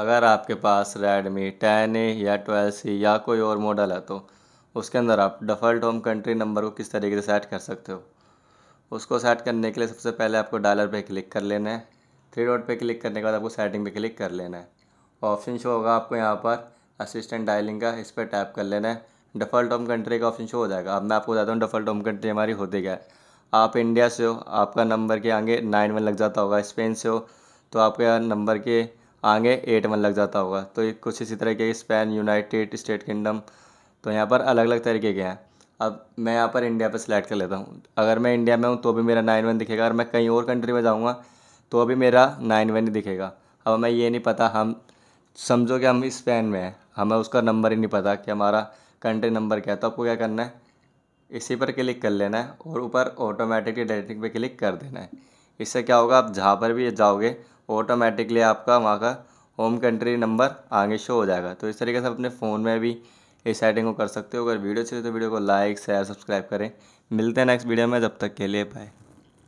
अगर आपके पास Redmi ten ए या ट्वेल्व सी या कोई और मॉडल है तो उसके अंदर आप डिफ़ॉल्ट होम कंट्री नंबर को किस तरीके से सेट कर सकते हो उसको सेट करने के लिए सबसे पहले आपको डायलर पे क्लिक कर लेना है थ्री डॉट पे क्लिक करने के बाद आपको सेटिंग पे क्लिक कर लेना है ऑप्शन शो होगा आपको यहाँ पर असिस्टेंट डायलिंग का इस पर टैप कर लेना है डिफ़ॉल्ट होम कंट्री का ऑप्शन शो हो जाएगा अब मैं आपको बताता हूँ डिफ़ॉल्ट होम कंट्री हमारी होती क्या है आप इंडिया से हो आपका नंबर के आगे नाइन वन लग जाता होगा स्पेन से हो तो आपका नंबर के आगे एट वन लग जाता होगा तो कुछ इसी तरह के स्पेन यूनाइटेड स्टेट किंगडम तो यहाँ पर अलग अलग तरीके के हैं अब मैं यहाँ पर इंडिया पर सिलेक्ट कर लेता हूँ अगर मैं इंडिया में हूँ तो भी मेरा नाइन वन दिखेगा अगर मैं कहीं और कंट्री में जाऊँगा तो भी मेरा नाइन वन ही दिखेगा अब हमें ये नहीं पता हम समझो कि हम स्पेन में हैं हमें उसका नंबर ही नहीं पता कि हमारा कंट्री नंबर क्या है तो आपको क्या करना है इसी पर क्लिक कर लेना है और ऊपर ऑटोमेटिकली डायरेक्टिंग पे क्लिक कर देना है इससे क्या होगा आप जहाँ पर भी जाओगे ऑटोमेटिकली आपका वहाँ का होम कंट्री नंबर आगे शो हो जाएगा तो इस तरीके से आप अपने फ़ोन में भी इस सेटिंग को कर सकते हो अगर वीडियो अच्छी तो वीडियो को लाइक शेयर सब्सक्राइब करें मिलते हैं नेक्स्ट वीडियो में जब तक के लिए बाय